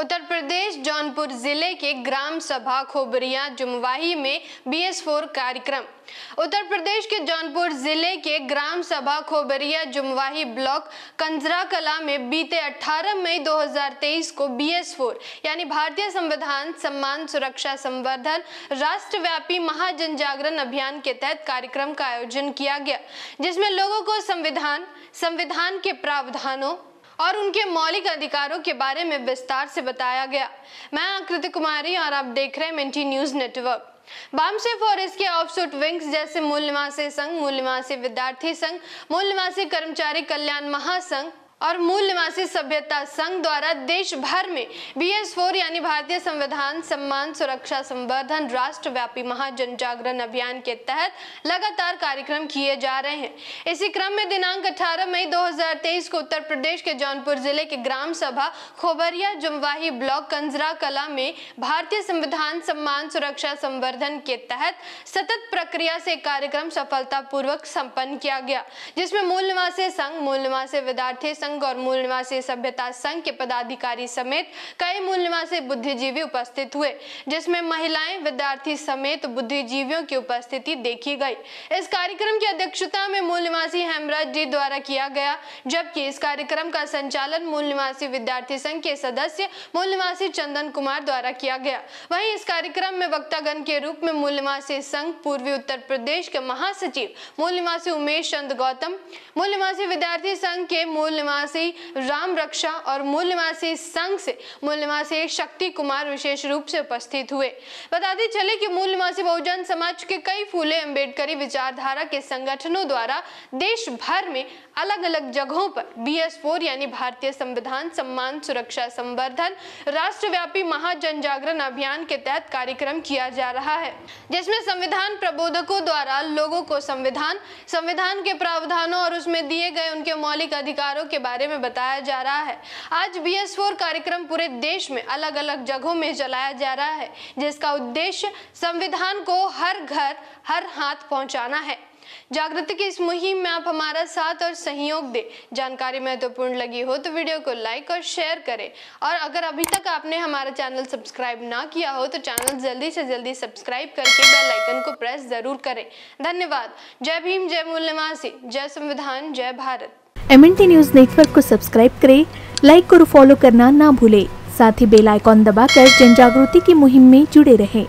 उत्तर प्रदेश जौनपुर जिले के ग्राम सभा खोबरिया जुमवाही में बी एस फोर कार्यक्रम उत्तर प्रदेश के जौनपुर जिले के ग्राम सभा खोबरिया जुमवाही ब्लॉक कंजरा कला में बीते 18 मई 2023 को बी एस फोर यानी भारतीय संविधान सम्मान सुरक्षा संवर्धन राष्ट्रव्यापी महाजन जागरण अभियान के तहत कार्यक्रम का आयोजन किया गया जिसमें लोगों को संविधान संविधान के प्रावधानों और उनके मौलिक अधिकारों के बारे में विस्तार से बताया गया मैं आकृति कुमारी और आप देख रहे हैं मिंटी न्यूज नेटवर्क बामसेफ और इसके ऑफसूट विंग्स जैसे मूल निवासी संघ मूल निवासी विद्यार्थी संघ मूल निवासी कर्मचारी कल्याण महासंघ और मूल निवासी सभ्यता संघ द्वारा देश भर में बी एस फोर यानी भारतीय संविधान सम्मान सुरक्षा संवर्धन राष्ट्रव्यापी महाजन जागरण अभियान के तहत लगातार कार्यक्रम किए जा रहे हैं इसी क्रम में दिनांक 18 मई 2023 को उत्तर प्रदेश के जौनपुर जिले के ग्राम सभा खोबरिया जुमवाही ब्लॉक कंजरा कला में भारतीय संविधान सम्मान सुरक्षा संवर्धन के तहत सतत प्रक्रिया से कार्यक्रम सफलतापूर्वक सम्पन्न किया गया जिसमें मूल निवासी संघ मूल निवासी विद्यार्थी संघ और मूल निवासी सभ्यता संघ के पदाधिकारी समेत कई मूल निवासी बुद्धिजीवी उपस्थित हुए जिसमें महिलाएं विद्यार्थी समेत बुद्धिजीवियों की उपस्थिति देखी गई इस कार्यक्रम की अध्यक्षता में मूल निवासी हेमराज जी द्वारा किया गया जबकि इस कार्यक्रम का संचालन मूल निवासी विद्यार्थी संघ के सदस्य मूल निवासी चंदन कुमार द्वारा किया गया वही इस कार्यक्रम में वक्तागण के रूप में मूल निवासी संघ पूर्वी उत्तर प्रदेश के महासचिव मूल निवासी उमेश चंद गौतम मूल निवासी विद्यार्थी संघ के मूल निवासी मूल्यवासी राम रक्षा और मूल्यवासी संघ से मूल्यवासी शक्ति कुमार विशेष रूप से उपस्थित हुए बताते चले कि मूल्यवासी बहुजन समाज के कई फूले अम्बेडकरी विचारधारा के संगठनों द्वारा देश भर में अलग अलग जगहों पर बी एस फोर यानी भारतीय संविधान सम्मान सुरक्षा संवर्धन राष्ट्रव्यापी महाजन जागरण अभियान के तहत कार्यक्रम किया जा रहा है जिसमें संविधान प्रबोधकों द्वारा लोगों को संविधान संविधान के प्रावधानों और उसमें दिए गए उनके मौलिक अधिकारों के बारे में बताया जा रहा है आज बी एस फोर कार्यक्रम पूरे देश में अलग अलग जगहों में चलाया जा रहा है जिसका उद्देश्य संविधान को हर घर हर हाथ पहुंचाना है जागृति की इस मुहिम में आप हमारा साथ और सहयोग दें जानकारी महत्वपूर्ण तो लगी हो तो वीडियो को लाइक और शेयर करें और अगर अभी तक आपने हमारा चैनल सब्सक्राइब ना किया हो तो चैनल जल्दी से जल्दी सब्सक्राइब करके बेल आइकन को प्रेस जरूर करें धन्यवाद जय भीम जय मूल्यवासी जय संविधान जय भारत एम न्यूज नेटवर्क को सब्सक्राइब करें लाइक और फॉलो करना ना भूलें साथ ही बेल आइकॉन दबाकर जन जागृति की मुहिम में जुड़े रहें